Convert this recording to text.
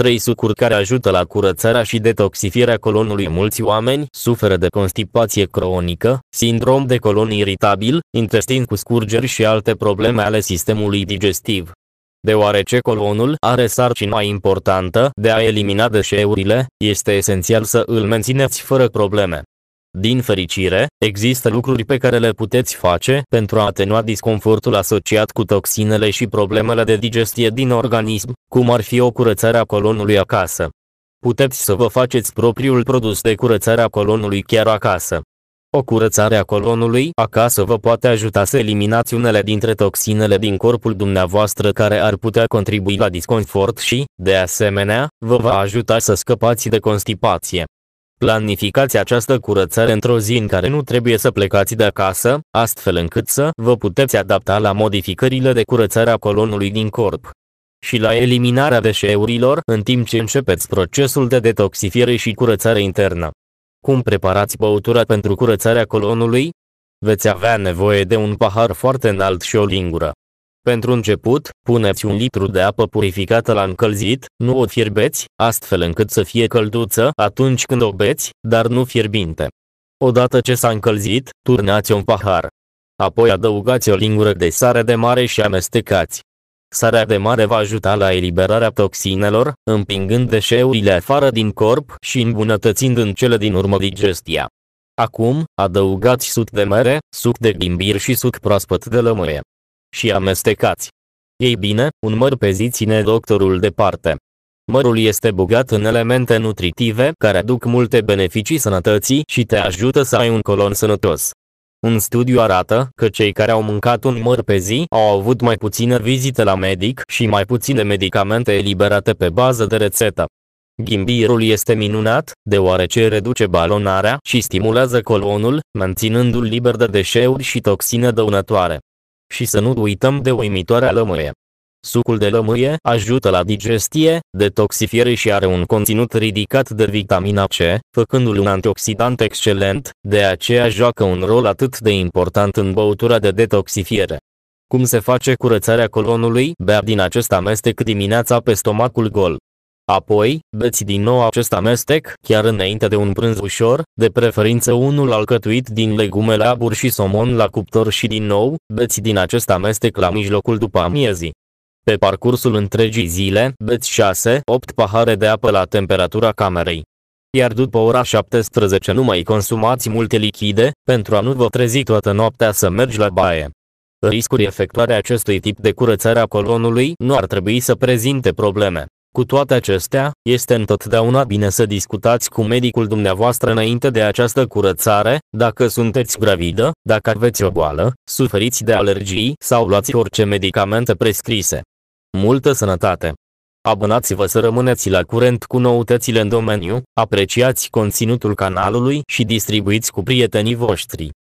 Trei sucuri care ajută la curățarea și detoxifierea colonului. Mulți oameni suferă de constipație cronică, sindrom de colon iritabil, intestin cu scurgeri și alte probleme ale sistemului digestiv. Deoarece colonul are sarcina importantă de a elimina deșeurile, este esențial să îl mențineți fără probleme. Din fericire, există lucruri pe care le puteți face pentru a atenua disconfortul asociat cu toxinele și problemele de digestie din organism, cum ar fi o curățare a colonului acasă. Puteți să vă faceți propriul produs de curățare a colonului chiar acasă. O curățare a colonului acasă vă poate ajuta să eliminați unele dintre toxinele din corpul dumneavoastră care ar putea contribui la disconfort și, de asemenea, vă va ajuta să scăpați de constipație. Planificați această curățare într-o zi în care nu trebuie să plecați de acasă, astfel încât să vă puteți adapta la modificările de curățare a colonului din corp și la eliminarea deșeurilor în timp ce începeți procesul de detoxifiere și curățare internă. Cum preparați băutura pentru curățarea colonului? Veți avea nevoie de un pahar foarte înalt și o lingură. Pentru început, puneți un litru de apă purificată la încălzit, nu o fierbeți, astfel încât să fie călduță atunci când o beți, dar nu fierbinte. Odată ce s-a încălzit, turnați-o în pahar. Apoi adăugați o lingură de sare de mare și amestecați. Sarea de mare va ajuta la eliberarea toxinelor, împingând deșeurile afară din corp și îmbunătățind în cele din urmă digestia. Acum, adăugați suc de mere, suc de ghimbir și suc proaspăt de lămâie și amestecați. Ei bine, un măr pe zi ține doctorul departe. Mărul este bogat în elemente nutritive care aduc multe beneficii sănătății și te ajută să ai un colon sănătos. Un studiu arată că cei care au mâncat un măr pe zi au avut mai puține vizite la medic și mai puține medicamente eliberate pe bază de rețetă. Ghimbirul este minunat, deoarece reduce balonarea și stimulează colonul, menținându-l liber de deșeuri și toxine dăunătoare și să nu uităm de uimitoarea lămâie. Sucul de lămâie ajută la digestie, detoxifiere și are un conținut ridicat de vitamina C, făcându-l un antioxidant excelent, de aceea joacă un rol atât de important în băutura de detoxifiere. Cum se face curățarea colonului? Bea din acest amestec dimineața pe stomacul gol. Apoi, beți din nou acest amestec, chiar înainte de un prânz ușor, de preferință unul alcătuit din legume la abur și somon la cuptor și din nou, beți din acest amestec la mijlocul după amiezii. Pe parcursul întregii zile, beți 6-8 pahare de apă la temperatura camerei. Iar după ora 17 nu mai consumați multe lichide, pentru a nu vă trezi toată noaptea să mergi la baie. Riscuri efectuarea acestui tip de curățare a colonului nu ar trebui să prezinte probleme. Cu toate acestea, este întotdeauna bine să discutați cu medicul dumneavoastră înainte de această curățare, dacă sunteți gravidă, dacă aveți o boală, suferiți de alergii sau luați orice medicamente prescrise. Multă sănătate! Abonați-vă să rămâneți la curent cu noutățile în domeniu, apreciați conținutul canalului și distribuiți cu prietenii voștri.